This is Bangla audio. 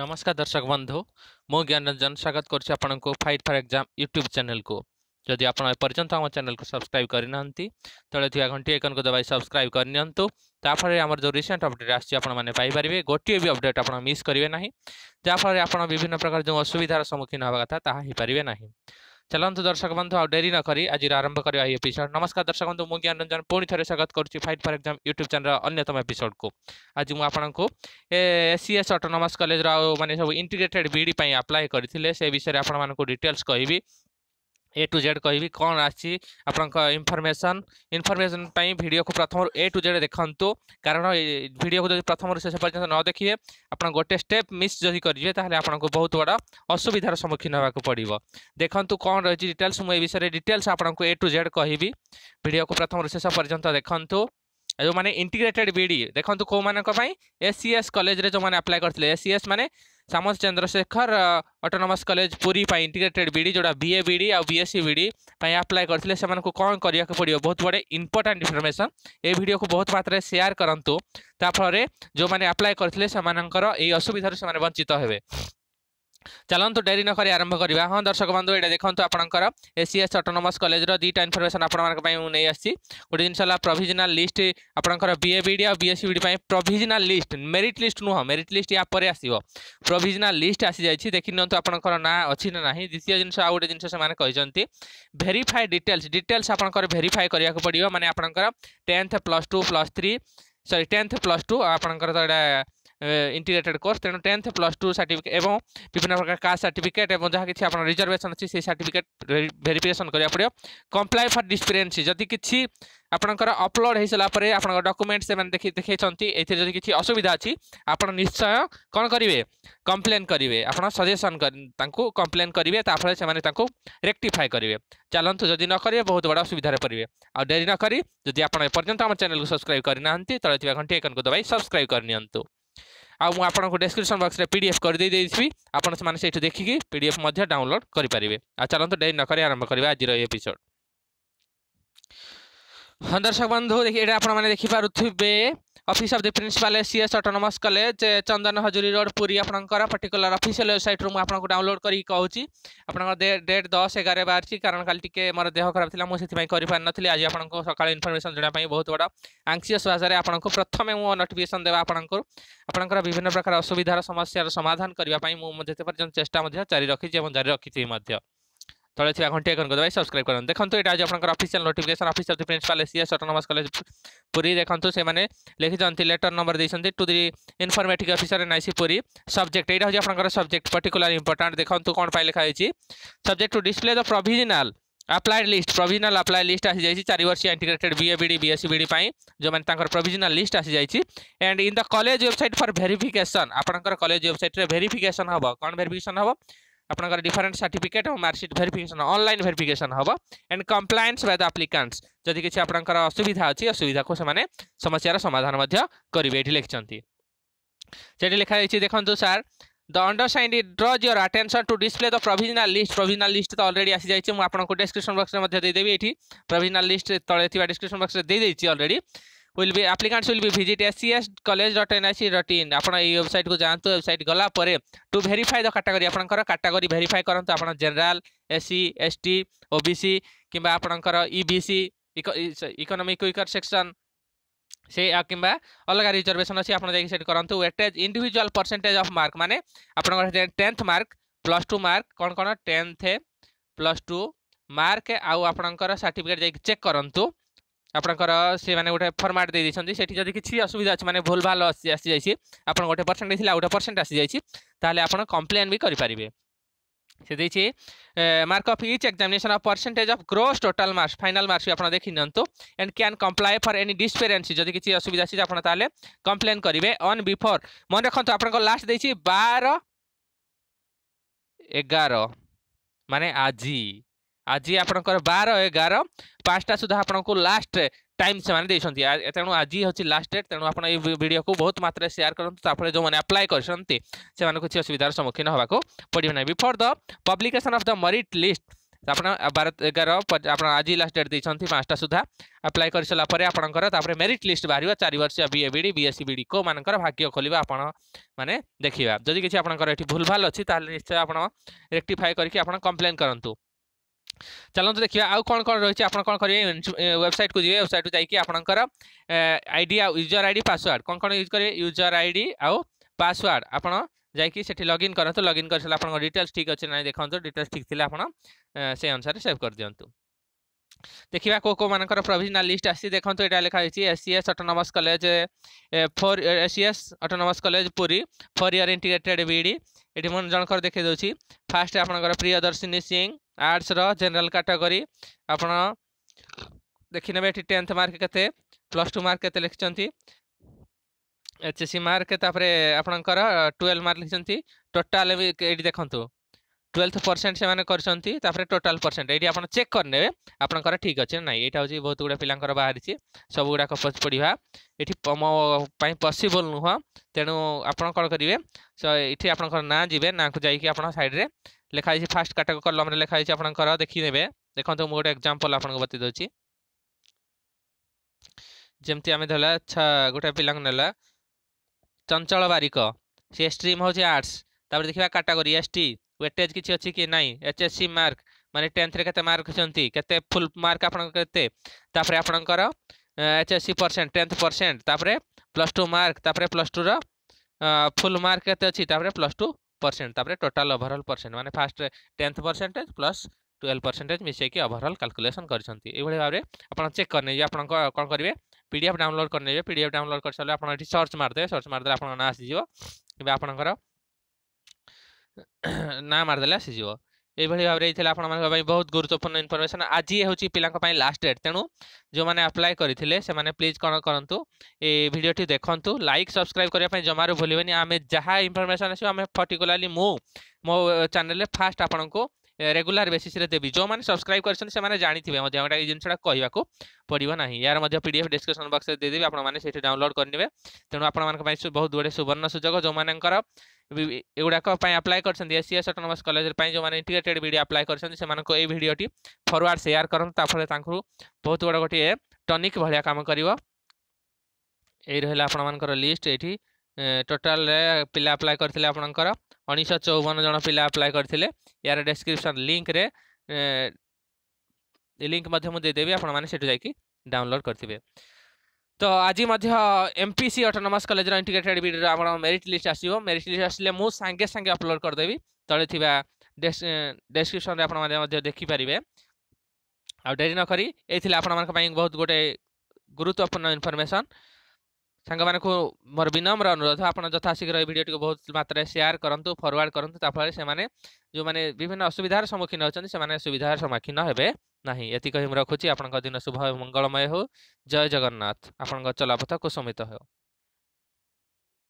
নমস্কার দর্শক বন্ধু মু জ্ঞান রঞ্জন স্বাগত করছি আপনার fight for exam YouTube channel কু যদি আপনার এপর্যন্ত আমার চ্যানেল কু সবসক্রাইব করে না তলে থাকা ঘণ্টি আইকন কু দবাই সবসক্রাইব করে নিয়ন্তু তাফলে আমার যে রিসেন্ট অপডেট আসছে আপনার পাইপারে গোটিয়ে বি অপডেট আপনার মিস করবে না যাফলে আপনার বিভিন্ন প্রকার যে অসুবিধার সম্মুখীন হওয়া কথা তাহা হয়ে পারে না ଚାଲନ୍ତୁ ଦର୍ଶକ ବନ୍ଧୁ ଆଉ ଡେରି ନ କରି ଆଜିର ଆରମ୍ଭ କରିବା ଏହି ଏପିସୋଡ୍ ନମସ୍କାର ଦର୍ଶକ ବନ୍ଧୁ ମୁଁ ଜ୍ଞାନ ରଞ୍ଜନ ପୁଣି ଥରେ ସ୍ୱାଗତ କରୁଛି ଫାଇଟ୍ ଫର୍ ଏକ୍ଜାମ୍ ୟୁଟ୍ୟୁବ୍ ଚ୍ୟାନେଲ୍ର ଅନ୍ୟତମ ଏପିସୋଡ୍କୁ ଆଜି ମୁଁ ଆପଣଙ୍କୁ ଏସ୍ସିଏସ୍ ଅଟୋନମସ୍ କଲେଜର ଆଉ ମାନେ ସବୁ ଇଣ୍ଟିଗ୍ରେଟେଡ୍ ବିଡ଼ି ପାଇଁ ଆପ୍ଲାଏ କରିଥିଲେ ସେ ବିଷୟରେ ଆପଣମାନଙ୍କୁ ଡିଟେଲ୍ସ କହିବି ए टू जेड कह कौन आपंकर इनफर्मेसन इनफर्मेसन भिड को प्रथम ए टू जेड देखु कारण भिड को प्रथम शेष पर्यटन न देखिए आप गोटे स्टेप मिस जदि करेंगे तेल आपको बहुत बड़ा असुविधार सम्मुखीन होगा पड़ो देखु कौन रही डिटेल्स मुझे विषय डिटेल्स आपको ए टू जेड कह भिड को प्रथम शेष पर्यटन देखु जो मैंने इंटीग्रेटेड बीडी देखो कौन एस सी एस कलेज जो मैंने अप्लाई करते एस सी एस मैंने Samanta Chandrasekhar autonomous college Puri integrated BEd जोटा बीए बीडी आ बीएससी बीडी आप्लाय करते कौन करने पड़ो बहुत बड़े इंपोर्टां इनफर्मेसन ये भिडियो को बहुत मात्रा सेयार करूँ ताफल जो मैंने अप्लाय करते असुविधार से वंचित हे ଚାଲନ୍ତୁ ଡେରି ନ କରି ଆରମ୍ଭ କରିବା ହଁ ଦର୍ଶକ ବନ୍ଧୁ ଏଇଟା ଦେଖନ୍ତୁ ଆପଣଙ୍କର ଏସିଏସ୍ ଅଟୋନମସ୍ କଲେଜର ଦୁଇଟା ଇନଫର୍ମେସନ୍ ଆପଣମାନଙ୍କ ପାଇଁ ମୁଁ ନେଇ ଆସିଛି ଗୋଟେ ଜିନିଷ ହେଲା ପ୍ରୋଭିଜନାଲ୍ ଲିଷ୍ଟ ଆପଣଙ୍କର ବିଏ ବିଡ଼ି ଆଉ ବିଏସ୍ସି ବିଡ଼ି ପାଇଁ ପ୍ରୋଭିଜନାଲ୍ ଲିଷ୍ଟ ମେରିଟ୍ ଲିଷ୍ଟ ନୁହଁ ମେରିଟ୍ ଲିଷ୍ଟ ୟା ପରେ ଆସିବ ପ୍ରୋଭିଜନାଲ୍ ଲିଷ୍ଟ ଆସିଯାଇଛି ଦେଖିନିଅନ୍ତୁ ଆପଣଙ୍କର ନାଁ ଅଛି ନା ନାହିଁ ଦ୍ୱିତୀୟ ଜିନିଷ ଆଉ ଗୋଟେ ଜିନିଷ ସେମାନେ କହିଛନ୍ତି ଭେରିଫାଏ ଡିଟେଲ୍ସ ଡିଟେଲ୍ସ ଆପଣଙ୍କର ଭେରିଫାଏ କରିବାକୁ ପଡ଼ିବ ମାନେ ଆପଣଙ୍କର tenth plus two plus three sorry tenth plus two ଆପଣଙ୍କର ତ ଏଇଟା ইন্টিগ্রেটেড কোর্স তেমন টেন্থ প্লস টু সার্টিফিকেট এবং বিভিন্ন প্রকার কাস্ট সার্টিফিকেট এবং যা কিছু আপনার রিজর্ভেসন আছে সেই সার্টিফিকেট ভেরিফিকেসন করা পড়ে কম্প্লাই ফর ডিসপিরেন্সি যদি কিছু আপনার অপলোড হয়ে সারা পরে আপনার ডকুমেন্ট সে দেখি দেখাইছেন এতে যদি কিছু অসুবিধা আছে আপনার নিশ্চয় কম করবে কমপ্লেন করবে আপনার সজেসন তাঁকু কমপ্লেন করবে তাপরে সে তাঁকু রেকটিফাই করবে চালু যদি নকরে বহুত বড় অসুবিধার পড়বে আেরি নকরি যদি আপনার এপর্যন্ত আমার চ্যানেল সবসক্রাইব করে না তলে ঘণ্টি আইকন দবাই সবসক্রাইব করে নিউ ଆଉ ମୁଁ ଆପଣଙ୍କୁ ଡେସ୍କ୍ରିପସନ୍ ବକ୍ସରେ ପି ଡି ଏଫ୍ କରିଦେଇ କରିଦେଇଦେଇଥିବି ଆପଣ ସେମାନେ ସେଇଠୁ ଦେଖିକି ପି ଡି ଏଫ୍ ମଧ୍ୟ ଡାଉନଲୋଡ଼୍ କରିପାରିବେ ଆଉ ଚାଲନ୍ତୁ ଡେରି ନ କରି ଆରମ୍ଭ କରିବା ଆଜିର ଏଇ ଏପିସୋଡ଼ দর্শক বন্ধু দেখি এটা আপনার দেখিপারে office of the principal CS autonomous college Chandan Hajuri road Puri আপনার পার্টিকুলার অফিসিয়াল ওয়েবসাইট মু আপনার ডাউনলোড করি কুচি আপনার ডেট দশ এগার বাহারি কারণ কাল টিকি মোর দেহ খারাপ লা সেই পারি নি আজ আপনার সকাল ইনফরমেশন জনাওয়া বহুত বড় আংসিয়স ভাষায় আপনার প্রথমে মু নোটিফিকেসন দেওয়া আপনার আপনার বিভিন্ন প্রকার অসুবিধার সমস্যার সমাধান করা যেতে পর্যন্ত চেষ্টা জারি রাখি এবং জারি রাখি ତଳେ ଥିବା ଘଣ୍ଟିଆ ଆଇକନ୍ କରିଦେବେ ସବସ୍କ୍ରାଇବ୍ କରନ୍ତୁ ଦେଖନ୍ତୁ ଏଇଟା ହେଉଛି ଆପଣଙ୍କର official notification office of the principal SCS autonomous college Puri ଦେଖନ୍ତୁ ସେମାନେ ଲେଖିଛନ୍ତି ଲେଟର୍ ନମ୍ବର ଦେଇଛନ୍ତି to the informatic officer N I C Puri subject ଏଇଟା ହେଉଛି ଆପଣଙ୍କର ସବଜେକ୍ଟ ପର୍ଟିକୁଲାର ଇମ୍ପୋର୍ଟାଣ୍ଟ ଦେଖନ୍ତୁ କ'ଣ ପାଇଁ ଲେଖା ହେଇଛି subject to display the provisional applied list provisional applied list আসিযাই চারিবর্ষীয় integrated BA BEd BSc BEd যেমন তাঁর প্রোভিজনাল লিস্ট আসিযাই and in the college website for verification আপনার কলেজ ওয়েবসাইট্রে ভেরিফিকেসন হব কম ভেরিফিকেসন হব আপনাৰ ডিফাৰেন্ট সার্টিফিকেট আৰু মার্কশিট ভেরিফিকেচন অনলাইন ভেরিফিকেচন হব এণ্ড কমপ্লায়েন্স ৰেড এপ্লিকেণ্টছ যদি কিছি আপোনাৰ অসুবিধা আছে অসুবিধা কোসমানে সমস্যাৰ সমাধান মধ্য কৰিব এতি লিখচান্তি জেটি লিখা হৈছে দেখোন তো sir the undersigned draws your attention to display the provisional list provisional list already আহি যায়ে মই আপোনাক ডেসক্ৰিপচন বক্সৰ মধ্য দি দে দেবি এতি প্ৰভিজনাৰ লিস্ট তলে থিবা ডেসক্ৰিপচন বক্সৰ দি দে দিছি already will be applicants will be visit scscollege.nic.in ଆପଣ ଏଇ ୱେବସାଇଟ୍ କୁ ଯାଆନ୍ତୁ ୱେବସାଇଟ୍ ଗଲା ପରେ ଟୁ ଭେରିଫାଏ ଦ କାଟାଗୋରୀ ଆପଣଙ୍କର କାଟାଗୋରୀ ଭେରିଫାଏ କରନ୍ତୁ ଆପଣ ଜେନେରାଲ ଏସସି ଏସଟି ଓବିସି କିମ୍ବା ଆପଣଙ୍କର ଇବିସି ଇକୋନୋମିକ୍ ୱିକର ସେକ୍ସନ୍ से किंवा अलग रिजर्वेशन अच्छी आप जाइए सेट करूँ weightage individual percentage of mark मानने आप tenth mark plus two mark कौन कौन टेन्थ प्लस टू मार्क आउ आपर सर्टिफिकेट जाइए चेक करूँ আপনার সে মানে গোটে ফর্মাট দিয়ে দিয়েছেন সেটি যদি কিছু অসুবিধা আছে মানে ভুল ভাল আসি যাই আপনার গোটে পরসেন্ট দিয়েছিল গোটে পরসেন্ট আসি যাই তাহলে আপনার কমপ্লেন বি করে সে দিয়েছি mark of each examination of percentage of gross total marks final marks আপনার দেখি new and can comply for any discrepancy যদি কিছু অসুবিধা আসছে আপনার তাহলে কমপ্লেন করবে অন বিফোর মনে রাখত আপনার লাস্ট দিয়েছি বার এগার মানে আজি आज आपणकर बार एगार पाँचटा सुधा आपको लास्ट टाइम से देखते तेणु आज हूँ लास्ट डेट तेणु आप भिड को बहुत मात्रा सेयार करूँ जो मैंने आप्लाय करते किसी असुविधार सम्मुखीन होगा पड़े ना before the publication of the merit list ଆପଣ ବାର ଏଗାର ଆପଣ ଆଜି ଲାଷ୍ଟ ଡେଟ୍ ଦେଇଛନ୍ତି ପାଞ୍ଚଟା ସୁଦ୍ଧା ଆପ୍ଲାଏ କରିସାରିଲା ପରେ ଆପଣଙ୍କର ତାପରେ ମେରିଟ୍ ଲିଷ୍ଟ ବାହାରିବ ଚାରି ବର୍ଷିଆ B A B Ed B S C B Ed କେଉଁମାନଙ୍କର ଭାଗ୍ୟ ଖୋଲିବା ଆପଣ ମାନେ ଦେଖିବା ଯଦି କିଛି ଆପଣଙ୍କର ଏଠି ଭୁଲଭାଲ ଅଛି ତାହେଲେ ନିଶ୍ଚୟ ଆପଣ ରେକ୍ଟିଫାଏ କରିକି ଆପଣ କମ୍ପ୍ଲେନ୍ କରନ୍ତୁ ଚାଲନ୍ତୁ ଦେଖିବା ଆଉ କ'ଣ କ'ଣ ରହିଛି ଆପଣ କ'ଣ କରିବେ ୱେବସାଇଟ୍କୁ ଯିବେ ୱେବସାଇଟ୍କୁ ଯାଇକି ଆପଣଙ୍କର ଆଇଡ଼ି ଆଉ ୟୁଜର୍ ଆଇଡ଼ି ପାସୱାର୍ଡ଼ କ'ଣ କ'ଣ ୟୁଜ୍ କରିବେ ୟୁଜର୍ ଆଇଡ଼ି ଆଉ ପାସୱାର୍ଡ଼ ଆପଣ ଯାଇକି ସେଠି ଲଗ୍ଇନ୍ କରନ୍ତୁ ଲଗ୍ଇନ୍ କରିସାରିଲେ ଆପଣଙ୍କ ଡିଟେଲ୍ସ ଠିକ୍ ଅଛି ନାହିଁ ଦେଖନ୍ତୁ ଡିଟେଲ୍ସ ଠିକ୍ ଥିଲେ ଆପଣ ସେ ଅନୁସାରେ ସେଭ୍ କରିଦିଅନ୍ତୁ देखा कौ कौ मान प्रोजनाल लिस्ट आसी देखो यहाँ लिखाई S C S autonomous college for S C S autonomous college Puri four year integrated BEd ये मुझे जनकर देखे दूसरी फास्ट आपंकर प्रियदर्शिनी सिंह आर्ट्स रेनेल कैटेगरी आप देखने टेन्थ मार्क के प्लस टू मार्क के लिखिं एच एस सी मार्क तापर आपणकर टुएल्व मार्क लिखिं टोटाल ये देखूँ টুয়েলভ পরসেন্ট সে করছেন তাপরে টোটাল পরসেন্ট এইটি আপনার চেক করে আপনার ঠিক আছে না এইটা হচ্ছে বহুত গুড়া পিলাঙ্কর বাহারিছি সবগুড়াক পড়া এটি মো পসিবল নুহ তেণু আপনার কম করবে এটি আপনার না যাবে না যাই আপনার সাইড্রে লেখা হয়েছে ফার্স্ট কাটক কলমরে লেখা হয়েছে আপনার দেখি নেবে দেখুন মু গোটে এক্সাম্পল আপনার বতাই দেছি যেমতি আমি ধরলা গোটে পিলা নেলা চঞ্চল বারিক সি স্ট্রিম হচ্ছে আর্টস তাপরে দেখা কাটাগোরি এস টি वेटेज किसी अच्छी कि नाई एच एस सी मार्क मान टेन्थ के मार्क अच्छे के फुल मार्क आपतर आपणकर H S C percent tenth percent plus two mark plus two full mark के plus two percent total overall percent मैंने first tenth percentage plus twelve percentage মিশাইকি ওভরঅল ক্যালকুলেসন করছেন এইভাবে ভাবে আপনার চেক করে নেবে আপনার কম করবে পিডিএফ ডাউনলোড করে নেবে পিডিএফ ডাউনলোড করে সারলে আপনার এটি সর্চ মারিদেবে সর্চ মারিদেলে আপনার না আসিযোগ এবার আপনার ନା ମାରିଦେଲେ ଆସିଯିବ ଏଇଭଳି ଭାବରେ ଏଇ ଥିଲା ଆପଣମାନଙ୍କ ପାଇଁ ବହୁତ ଗୁରୁତ୍ୱପୂର୍ଣ୍ଣ ଇନଫର୍ମେସନ୍ ଆଜି ହେଉଛି ପିଲାଙ୍କ ପାଇଁ ଲାଷ୍ଟ ଡେଟ୍ ତେଣୁ ଯେଉଁମାନେ ଆପ୍ଲାଏ କରିଥିଲେ ସେମାନେ ପ୍ଲିଜ୍ କ'ଣ କରନ୍ତୁ ଏ ଭିଡ଼ିଓଟି ଦେଖନ୍ତୁ ଲାଇକ୍ ସବସ୍କ୍ରାଇବ୍ କରିବା ପାଇଁ ଜମାରୁ ଭୁଲିବେନି ଆମେ ଯାହା ଇନଫର୍ମେସନ୍ ଆସିବ ଆମେ ପର୍ଟିକୁଲାରଲି ମୁଁ ମୋ ଚ୍ୟାନେଲ୍ରେ ଫାଷ୍ଟ ଆପଣଙ୍କୁ ରେଗୁଲାର ବେସିସ୍ରେ ଦେବି ଯେଉଁମାନେ ସବସ୍କ୍ରାଇବ୍ କରିଛନ୍ତି ସେମାନେ ଜାଣିଥିବେ ମଧ୍ୟ ଏଇଟା ଏଇ ଜିନିଷଟା କହିବାକୁ ପଡ଼ିବ ନାହିଁ ଏହାର ମଧ୍ୟ ପି ଡି ଏଫ୍ ଡିସ୍କ୍ରିପ୍ସନ୍ ବକ୍ସରେ ଦେଇଦେବି ଆପଣମାନେ ସେଇଠି ଡାଉନଲୋଡ଼ କରିନେବେ ତେଣୁ ଆପଣମାନଙ୍କ ପାଇଁ ବହୁତ ଗୁଡ଼ିଏ ସୁବର୍ଣ୍ଣ ସୁଯୋଗ ଯେଉଁମାନଙ୍କର ଏଗୁଡ଼ାକ ପାଇଁ ଆପ୍ଲାଏ କରିଛନ୍ତି S C S autonomous college ପାଇଁ ଯେଉଁମାନେ ଇଣ୍ଟିଗ୍ରେଟେଡ୍ ଭିଡ଼ିଓ ଆପ୍ଲାଏ କରିଛନ୍ତି ସେମାନଙ୍କୁ ଏଇ ଭିଡ଼ିଓଟି ଫରୱାର୍ଡ଼ ସେୟାର କରନ୍ତୁ ତାପରେ ତାଙ୍କୁ ବହୁତ ବଡ଼ ଗୋଟିଏ ଟନିକ୍ ଭଳିଆ କାମ କରିବ ଏଇ ରହିଲା ଆପଣମାନଙ୍କର ଲିଷ୍ଟ ଏଇଠି ଟୋଟାଲରେ ପିଲା ଆପ୍ଲାଏ କରିଥିଲେ ଆପଣଙ୍କର ଉଣେଇଶହ ଚଉବନ ଜଣ ପିଲା ଆପ୍ଲାଏ କରିଥିଲେ ଏହାର ଡେସ୍କ୍ରିପସନ୍ ଲିଙ୍କରେ ଲିଙ୍କ ମଧ୍ୟ ମୁଁ ଦେଇଦେବି ଆପଣମାନେ ସେଠୁ ଯାଇକି ଡାଉନଲୋଡ଼ କରିଥିବେ ତ ଆଜି ମଧ୍ୟ ଏମ୍ ପି ସି ଅଟୋନମସ୍ କଲେଜର ଇଣ୍ଟିଗ୍ରେଟେଡ୍ ବିଡ଼ିର ଆପଣ ମେରିଟ୍ ଲିଷ୍ଟ ଆସିବ ମେରିଟ୍ ଲିଷ୍ଟ ଆସିଲେ ମୁଁ ସାଙ୍ଗେ ସାଙ୍ଗେ ଅପଲୋଡ଼ କରିଦେବି ତଳେ ଥିବା ଡେସ୍କ୍ରିପସନ୍ରେ ଆପଣମାନେ ମଧ୍ୟ ଦେଖିପାରିବେ ଆଉ ଡେରି ନ କରି ଏଇ ଆପଣମାନଙ୍କ ପାଇଁ ବହୁତ ଗୋଟେ ଗୁରୁତ୍ୱପୂର୍ଣ୍ଣ ଇନଫର୍ମେସନ୍ साङ्गानु म विनम्र अनुरोध आउँछ र यो भिडियो बहुत मत्रा सेयर कन् फरक जो मिन्न असुविधार सम्मुखीन अन्त सुविधार सम्मुखीन हे नै यतिकि दिन शुभ मंगलमय हो जय जगन्नाथ आउँदो चलापथ कुसुमित हो